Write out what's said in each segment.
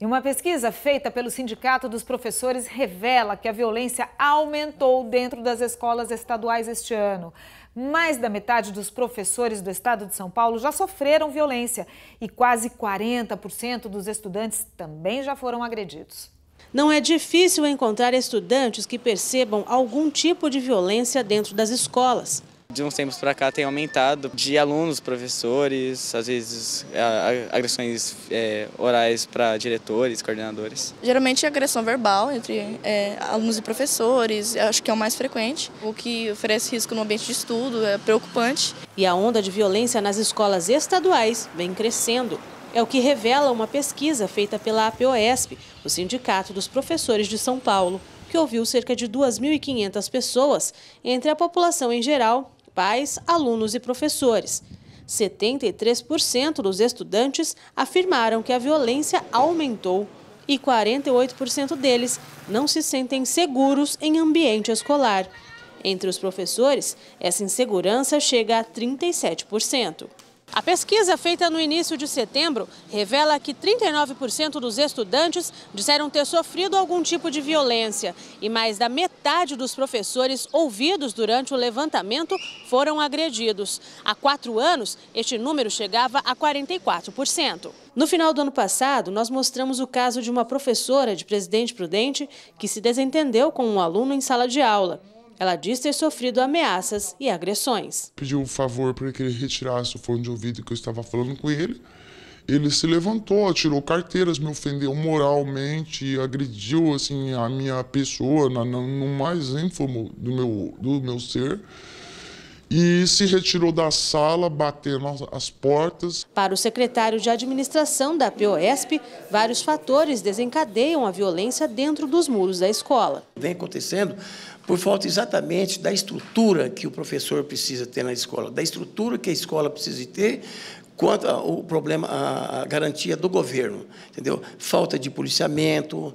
E uma pesquisa feita pelo Sindicato dos Professores revela que a violência aumentou dentro das escolas estaduais este ano. Mais da metade dos professores do estado de São Paulo já sofreram violência e quase 40% dos estudantes também já foram agredidos. Não é difícil encontrar estudantes que percebam algum tipo de violência dentro das escolas de uns tempos para cá tem aumentado de alunos, professores, às vezes agressões é, orais para diretores, coordenadores. Geralmente é agressão verbal entre é, alunos e professores, acho que é o mais frequente, o que oferece risco no ambiente de estudo, é preocupante. E a onda de violência nas escolas estaduais vem crescendo. É o que revela uma pesquisa feita pela APOESP, o Sindicato dos Professores de São Paulo, que ouviu cerca de 2.500 pessoas, entre a população em geral pais, alunos e professores. 73% dos estudantes afirmaram que a violência aumentou e 48% deles não se sentem seguros em ambiente escolar. Entre os professores, essa insegurança chega a 37%. A pesquisa feita no início de setembro revela que 39% dos estudantes disseram ter sofrido algum tipo de violência e mais da metade dos professores ouvidos durante o levantamento foram agredidos. Há quatro anos, este número chegava a 44%. No final do ano passado, nós mostramos o caso de uma professora de Presidente Prudente que se desentendeu com um aluno em sala de aula. Ela diz ter sofrido ameaças e agressões. Pedi um favor para que ele retirasse o fone de ouvido que eu estava falando com ele. Ele se levantou, tirou carteiras, me ofendeu moralmente, agrediu assim a minha pessoa, no mais ínfimo do meu, do meu ser e se retirou da sala, batendo as portas. Para o secretário de administração da POSP, vários fatores desencadeiam a violência dentro dos muros da escola. Vem acontecendo por falta exatamente da estrutura que o professor precisa ter na escola, da estrutura que a escola precisa ter quanto ao problema, a garantia do governo, entendeu? Falta de policiamento,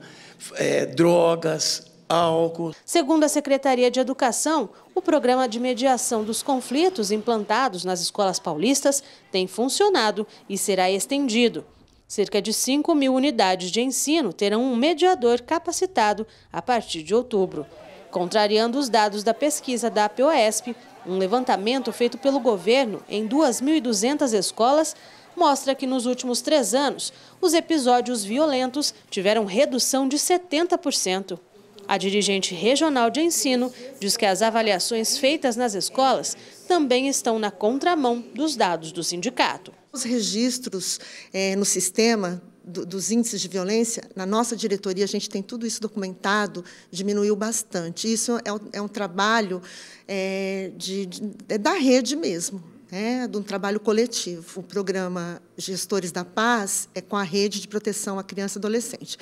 é, drogas, álcool. Segundo a Secretaria de Educação, o programa de mediação dos conflitos implantados nas escolas paulistas tem funcionado e será estendido. Cerca de 5 mil unidades de ensino terão um mediador capacitado a partir de outubro. Contrariando os dados da pesquisa da APOESP, um levantamento feito pelo governo em 2.200 escolas mostra que nos últimos três anos, os episódios violentos tiveram redução de 70%. A dirigente regional de ensino diz que as avaliações feitas nas escolas também estão na contramão dos dados do sindicato. Os registros é, no sistema do, dos índices de violência, na nossa diretoria, a gente tem tudo isso documentado, diminuiu bastante. Isso é, um, é um trabalho é, de, de, é da rede mesmo né, de um trabalho coletivo. O programa Gestores da Paz é com a Rede de Proteção à Criança e Adolescente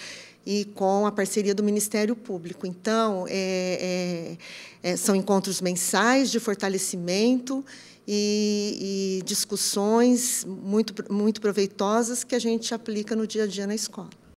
e com a parceria do Ministério Público. Então, é, é, é são encontros mensais de fortalecimento e, e discussões muito, muito proveitosas que a gente aplica no dia a dia na escola.